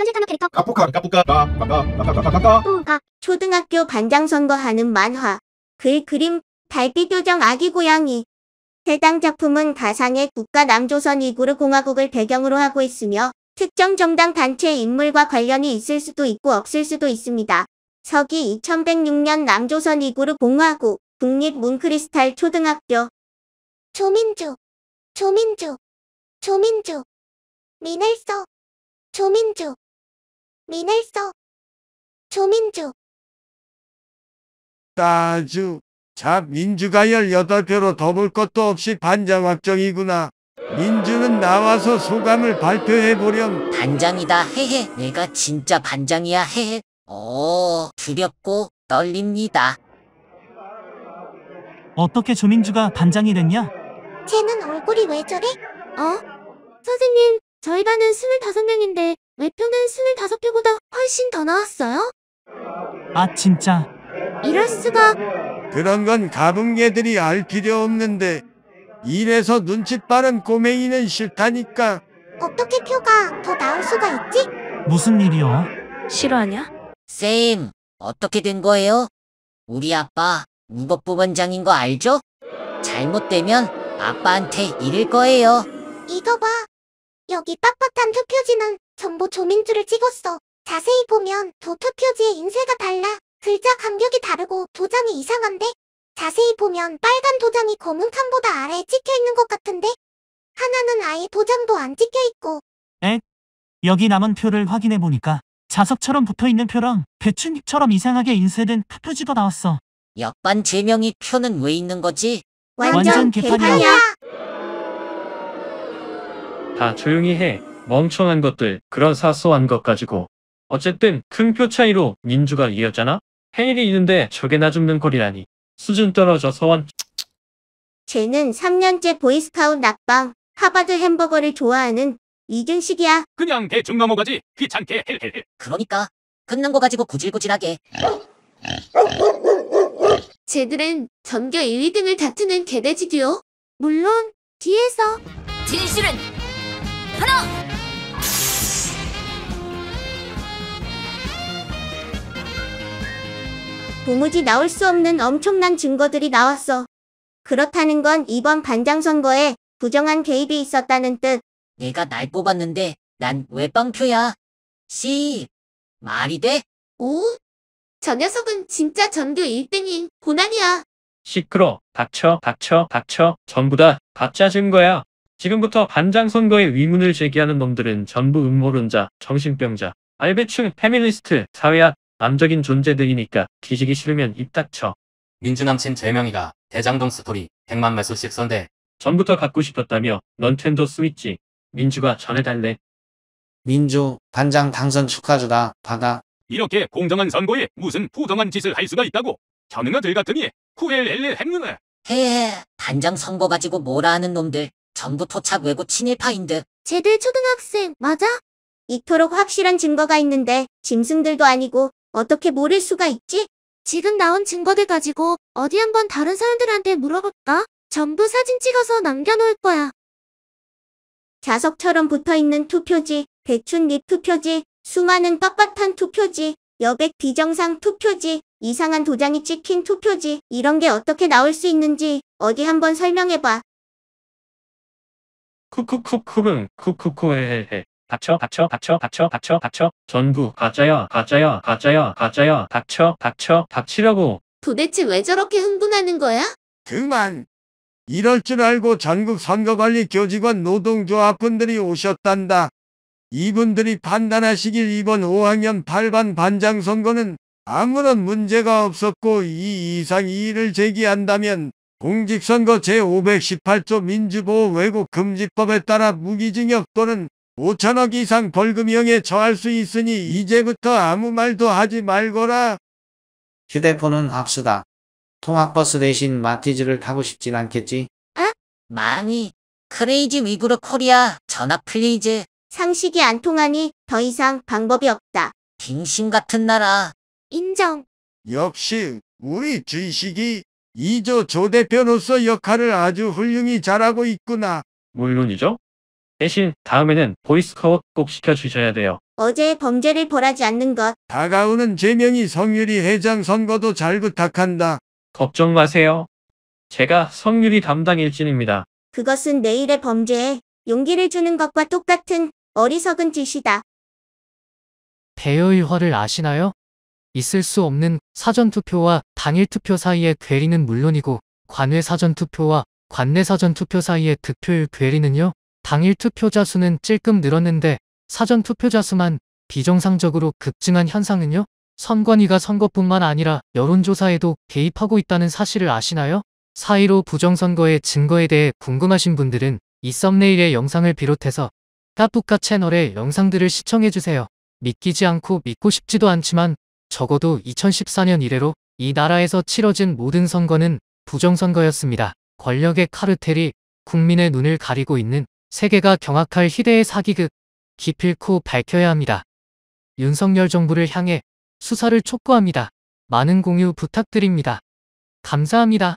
현실 탐욕 캐릭터 까뿌카 까뿌카 까까까까까까 또 아, 초등학교 반장 선거하는 만화 글 그림 달빛 요정 아기 고양이 해당 작품은 가상의 국가 남조선 이구르 공화국을 배경으로 하고 있으며 특정 정당 단체 인물과 관련이 있을 수도 있고 없을 수도 있습니다. 서기 2106년 남조선 이구르 공화국 국립 문크리스탈 초등학교 조민주 조민주 조민주 미넬소 조민주 미넬소 조민주 따주 자 민주가 18표로 더 볼 것도 없이 반장 확정이구나 민주는 나와서 소감을 발표해보렴 반장이다 헤헤 내가 진짜 반장이야 헤헤 어 두렵고 떨립니다 어떻게 조민주가 반장이 됐냐? 쟤는 얼굴이 왜 저래? 어? 선생님, 저희 반은 25명인데 외평은 25개보다 훨씬 더 나왔어요? 아 진짜 이럴 수가 그런 건 가붕개들이 알 필요 없는데 이래서 눈치 빠른 꼬맹이는 싫다니까 어떻게 표가 더 나올 수가 있지? 무슨 일이요? 싫어하냐? 쌤, 어떻게 된 거예요? 우리 아빠 무법부원장인 거 알죠? 잘못되면 아빠한테 이를 거예요. 이거 봐. 여기 빳빳한 투표지는 전부 조민주를 찍었어. 자세히 보면 두 투표지의 인쇄가 달라. 글자 간격이 다르고 도장이 이상한데? 자세히 보면 빨간 도장이 검은 칸보다 아래에 찍혀있는 것 같은데? 하나는 아예 도장도 안 찍혀있고. 에? 여기 남은 표를 확인해보니까 자석처럼 붙어있는 표랑 배추잎처럼 이상하게 인쇄된 투표지도 나왔어. 역반 제명이 표는 왜 있는 거지? 완전, 완전 개판이야. 개판이야. 다 조용히 해. 멍청한 것들, 그런 사소한 것 가지고. 어쨌든 큰 표 차이로 민주가 이겼잖아? 헤일이 있는데 저게 나 죽는 거리라니. 수준 떨어져 서원. 쟤는 3년째 보이스카운 낙방, 하바드 햄버거를 좋아하는 이준식이야. 그냥 대충 넘어가지. 귀찮게 헬헬헬. 그러니까 끊는 거 가지고 구질구질하게. 쟤들은 전교 1, 2등을 다투는 개돼지듀오. 물론 뒤에서 진실은 하나! 도무지 나올 수 없는 엄청난 증거들이 나왔어. 그렇다는 건 이번 반장 선거에 부정한 개입이 있었다는 뜻. 내가 날 뽑았는데 난 왜빵큐야 씨, 말이 돼? 오? 저 녀석은 진짜 전교 1등인 고난이야. 시끄러, 닥쳐, 닥쳐, 닥쳐, 전부 다 가짜 증거야. 지금부터 반장 선거에 의문을 제기하는 놈들은 전부 음모론자, 정신병자, 알배충, 페미니스트, 사회학, 남적인 존재들이니까 뒤지기 싫으면 입 닥쳐. 민주남친 제명이가 대장동 스토리 100만 매수씩 선대. 전부터 갖고 싶었다며 넌텐도 스위치 민주가 전해달래. 민주 반장 당선 축하주다 받아. 이렇게 공정한 선거에 무슨 부정한 짓을 할 수가 있다고. 전능아들 같으니 후엘엘엘 했느나. 헤헤 반장 선거 가지고 뭐라 하는 놈들 전부 토착 외고 친일파인 데 쟤들 초등학생, 맞아? 이토록 확실한 증거가 있는데 짐승들도 아니고 어떻게 모를 수가 있지? 지금 나온 증거들 가지고 어디 한번 다른 사람들한테 물어볼까? 전부 사진 찍어서 남겨놓을 거야. 자석처럼 붙어있는 투표지, 대춘잎 투표지, 수많은 빳빳한 투표지, 여백 비정상 투표지, 이상한 도장이 찍힌 투표지 이런 게 어떻게 나올 수 있는지 어디 한번 설명해봐. 쿠쿠쿠쿠릉 그, 쿠쿠쿠에헤헤 그, 그, 닥쳐 닥쳐 닥쳐 닥쳐 닥쳐 닥쳐 전부 가짜야 가짜야 가짜야 가짜야 닥쳐 닥쳐 닥치려고 도대체 왜 저렇게 흥분하는 거야? 그만 이럴 줄 알고 전국 선거관리 교직원 노동조합분들이 오셨단다. 이분들이 판단하시길 이번 5학년 8반 반장 선거는 아무런 문제가 없었고 이 이상 이의를 제기한다면 공직선거 제518조 민주보호 왜곡 금지법에 따라 무기징역 또는 5천억 이상 벌금형에 처할 수 있으니 이제부터 아무 말도 하지 말거라. 휴대폰은 압수다. 통학버스 대신 마티즈를 타고 싶진 않겠지? 아? 많이. 크레이지 위그르 코리아 전화 플리즈. 상식이 안 통하니 더 이상 방법이 없다. 빙신 같은 나라. 인정. 역시 우리 주식이 이조 조대변호사 역할을 아주 훌륭히 잘하고 있구나. 물론이죠. 대신 다음에는 보이스카웃 꼭 시켜주셔야 돼요. 어제의 범죄를 벌하지 않는 것. 다가오는 제명이 성유리 회장 선거도 잘 부탁한다. 걱정 마세요. 제가 성유리 담당 일진입니다. 그것은 내일의 범죄에 용기를 주는 것과 똑같은 어리석은 짓이다. 배우의 화를 아시나요? 있을 수 없는 사전투표와 당일투표 사이의 괴리는 물론이고 관외 사전투표와 관내 사전투표 사이의 득표율 괴리는요. 당일 투표자 수는 찔끔 늘었는데 사전 투표자 수만 비정상적으로 급증한 현상은요. 선관위가 선거뿐만 아니라 여론조사에도 개입하고 있다는 사실을 아시나요? 사이로 부정선거의 증거에 대해 궁금하신 분들은 이 썸네일의 영상을 비롯해서 까뿌까 채널의 영상들을 시청해주세요. 믿기지 않고 믿고 싶지도 않지만 적어도 2014년 이래로 이 나라에서 치러진 모든 선거는 부정선거였습니다. 권력의 카르텔이 국민의 눈을 가리고 있는 세계가 경악할 희대의 사기극 기필코 밝혀야 합니다. 윤석열 정부를 향해 수사를 촉구합니다. 많은 공유 부탁드립니다. 감사합니다.